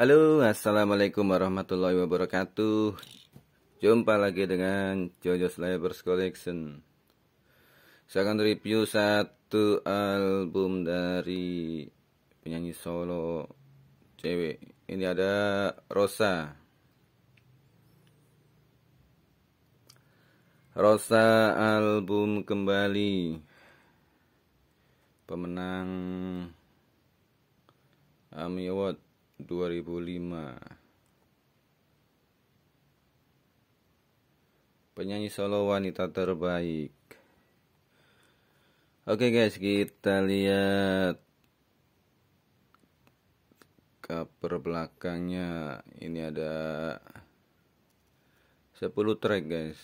Halo, assalamualaikum warahmatullahi wabarakatuh. Jumpa lagi dengan Jojo Slavers Collection. Saya akan review satu album dari penyanyi solo cewek. Ini ada Rosa. Rosa album kembali pemenang AMI Award 2005 Penyanyi solo wanita terbaik Oke okay guys kita lihat Cover belakangnya Ini ada 10 track guys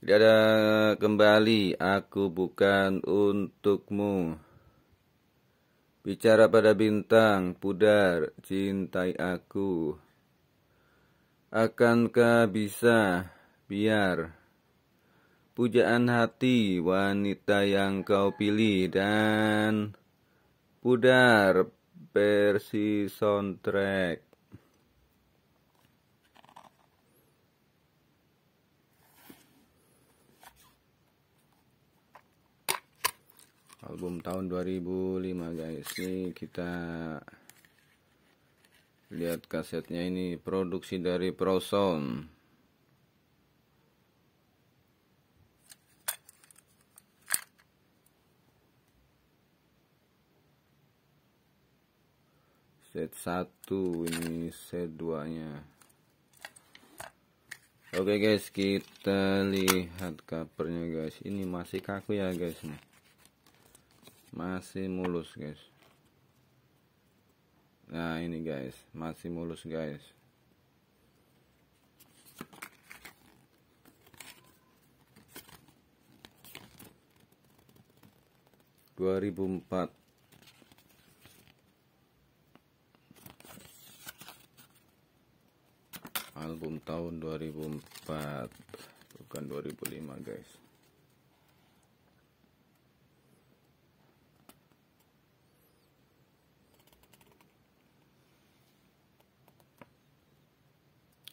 Tidak ada kembali, aku bukan untukmu. Bicara pada bintang, pudar, cintai aku. Akankah bisa, biar pujaan hati wanita yang kau pilih dan pudar versi soundtrack. album tahun 2005 guys ini kita lihat kasetnya ini produksi dari Proson set 1 ini set 2 nya Oke okay guys, kita lihat covernya guys. Ini masih kaku ya guys nih masih mulus guys nah ini guys masih mulus guys dua ribu empat album tahun 2004 bukan 2005 guys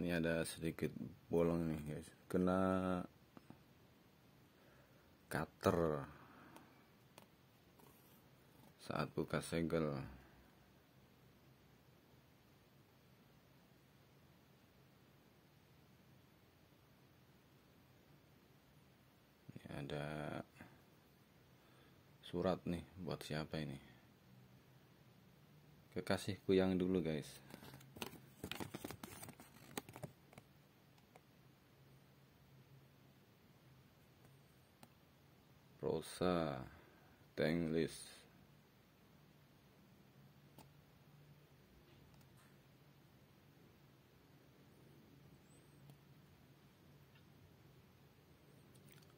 ini ada sedikit bolong nih guys kena cutter saat buka segel ini ada surat nih buat siapa ini kekasihku yang dulu guys Rosa Tenglis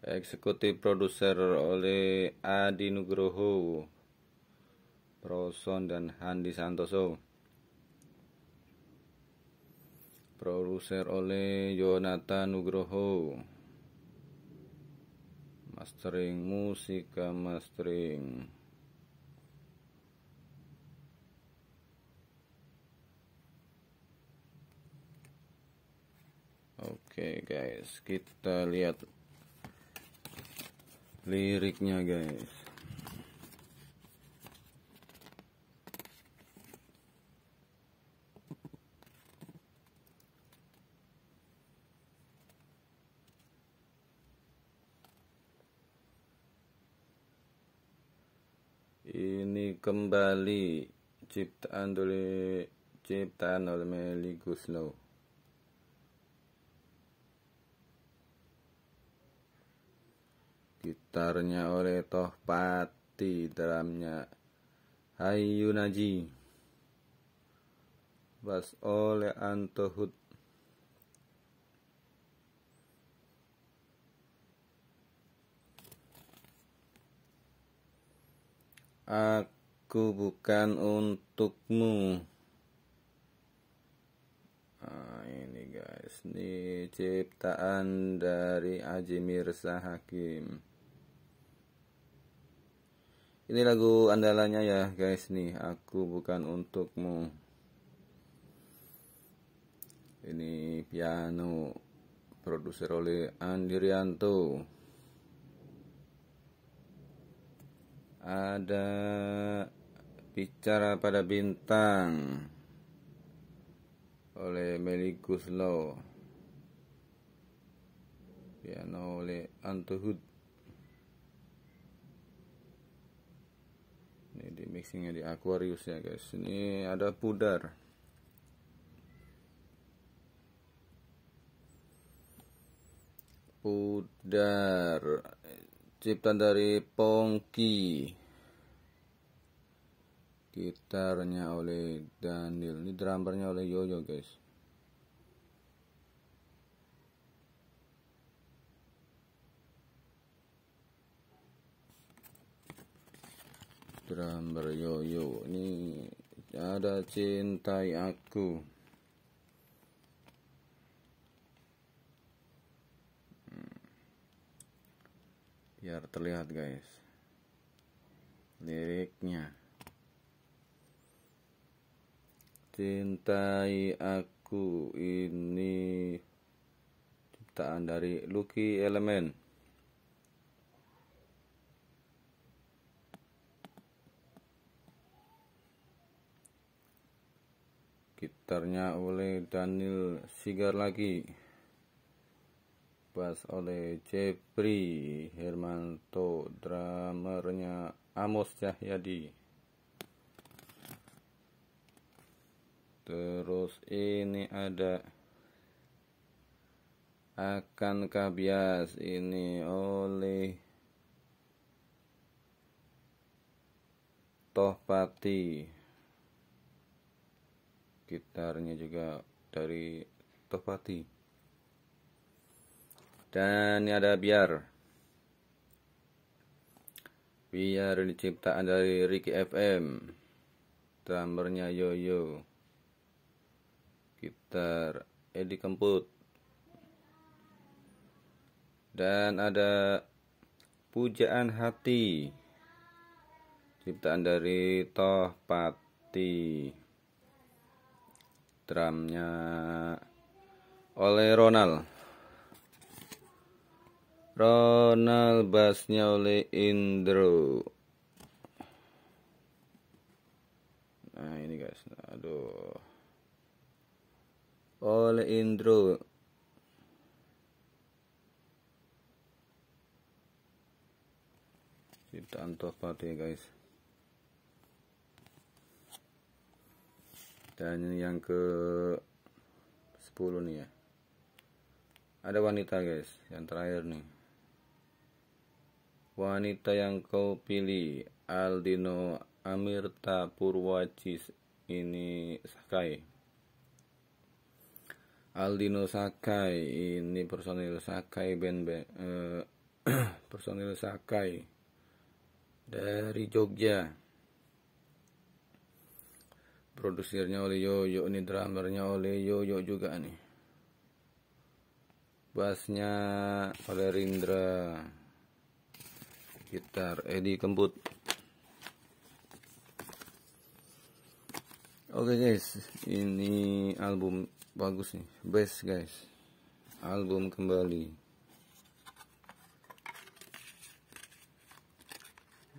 eksekutif produser oleh Adi Nugroho, Proson dan Handi Santoso. Produser oleh Jonathan Nugroho mastering musika mastering Oke okay, guys, kita lihat liriknya guys. ini kembali ciptaan oleh ciptaan oleh Meli Gitarnya oleh Toh Pati, drumnya Hayu Naji. Bas oleh Anto Hud Aku bukan untukmu. Nah, ini guys, ini ciptaan dari Aji Mirsa Hakim. Ini lagu andalannya ya guys nih, aku bukan untukmu. Ini piano produser oleh Andrianto. ada bicara pada bintang oleh Meli Guslow piano ya, oleh Antuhud ini di mixingnya di Aquarius ya guys ini ada pudar pudar ciptaan dari Pongki gitarnya oleh Daniel ini drummernya oleh Yoyo guys drummer Yoyo ini ada cintai aku biar terlihat guys liriknya cintai aku ini ciptaan dari Lucky Element, gitarnya oleh Daniel Sigar lagi bass oleh Jepri Hermanto, dramernya Amos Cahyadi. Terus ini ada akan kabias ini oleh Tohpati gitarnya juga dari Tohpati dan ini ada biar biar ciptaan dari Ricky FM drummernya Yoyo gitar Edi Kemput dan ada pujaan hati ciptaan dari Toh Pati drumnya oleh Ronald Ronald Basnya oleh Indro Nah ini guys Aduh Oleh Indro Kita antok pati guys Dan yang ke 10 nih ya Ada wanita guys Yang terakhir nih wanita yang kau pilih Aldino Amirta Purwacis ini Sakai Aldino Sakai ini personil Sakai band, eh, personil Sakai dari Jogja produsernya oleh Yoyo ini drummernya oleh Yoyo juga nih bassnya oleh Rindra gitar Edi eh, Kembut. Oke okay guys, ini album bagus nih, best guys. Album kembali.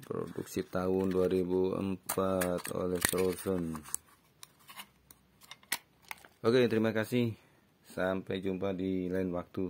Produksi tahun 2004 oleh Frozen. Oke, okay, terima kasih. Sampai jumpa di lain waktu.